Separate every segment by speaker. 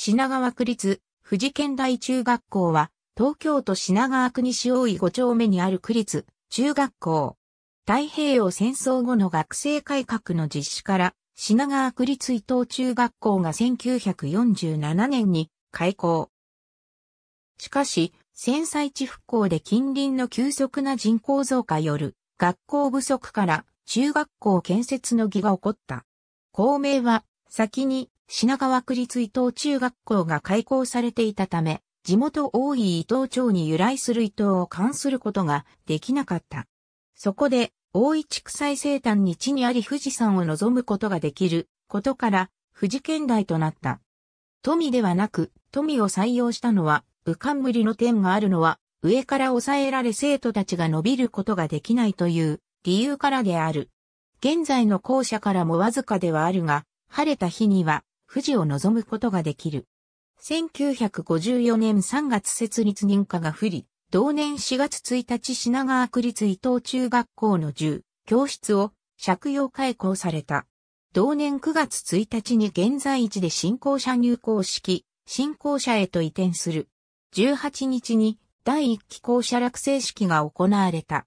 Speaker 1: 品川区立、富士県大中学校は、東京都品川区西大井5丁目にある区立、中学校。太平洋戦争後の学生改革の実施から、品川区立伊東中学校が1947年に開校。しかし、戦災地復興で近隣の急速な人口増加よる学校不足から中学校建設の儀が起こった。公明は先に品川区立伊藤中学校が開校されていたため、地元大井伊藤町に由来する伊藤を関することができなかった。そこで、大井地区最西端に地にあり富士山を望むことができることから、富士県大となった。富ではなく、富を採用したのは、浮かん無理の点があるのは、上から抑えられ生徒たちが伸びることができないという理由からである。現在の校舎からもわずかではあるが、晴れた日には富士を望むことができる。1954年3月設立認可が不利、同年4月1日品川区立伊東中学校の10教室を借用開校された。同年9月1日に現在地で新校舎入校式、新校舎へと移転する。18日に第1期校舎落成式が行われた。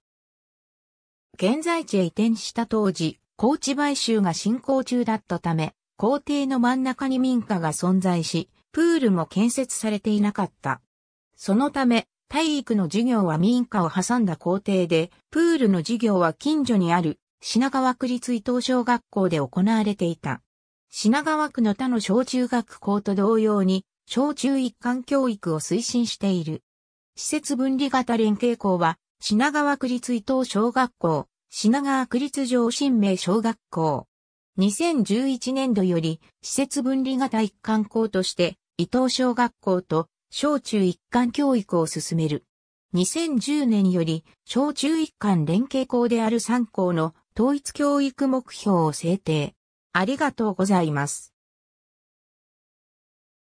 Speaker 1: 現在地へ移転した当時、高知買収が進行中だったため、校庭の真ん中に民家が存在し、プールも建設されていなかった。そのため、体育の授業は民家を挟んだ校庭で、プールの授業は近所にある品川区立伊東小学校で行われていた。品川区の他の小中学校と同様に、小中一貫教育を推進している。施設分離型連携校は、品川区立伊東小学校、品川区立上新名小学校、2011年度より施設分離型一貫校として伊東小学校と小中一貫教育を進める。2010年より小中一貫連携校である3校の統一教育目標を制定。ありがとうございます。